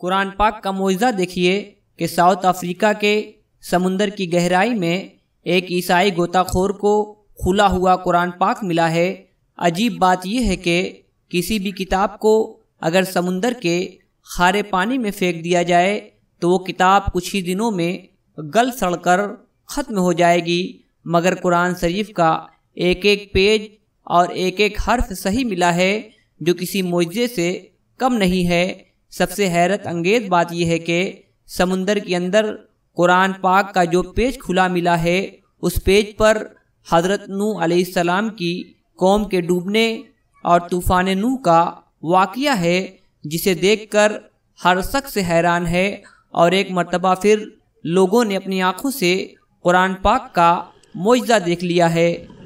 कुरान पाक का मुआजा देखिए कि साउथ अफ्रीका के समुंदर की गहराई में एक ईसाई गोताखोर को खुला हुआ कुरान पाक मिला है अजीब बात यह है कि किसी भी किताब को अगर समुंदर के खारे पानी में फेंक दिया जाए तो वो किताब कुछ ही दिनों में गल सड़कर ख़त्म हो जाएगी मगर कुरान शरीफ का एक एक पेज और एक एक हर्फ सही मिला है जो किसी मुआजे से कम नहीं है सबसे हैरत अंगेज बात यह है कि समुंदर के अंदर कुरान पाक का जो पेज खुला मिला है उस पेज पर हज़रत नू सलाम की कौम के डूबने और तूफ़ान नू का वाक़ है जिसे देखकर हर शख्स हैरान है और एक मरतबा फिर लोगों ने अपनी आँखों से कुरान पाक का मुआजा देख लिया है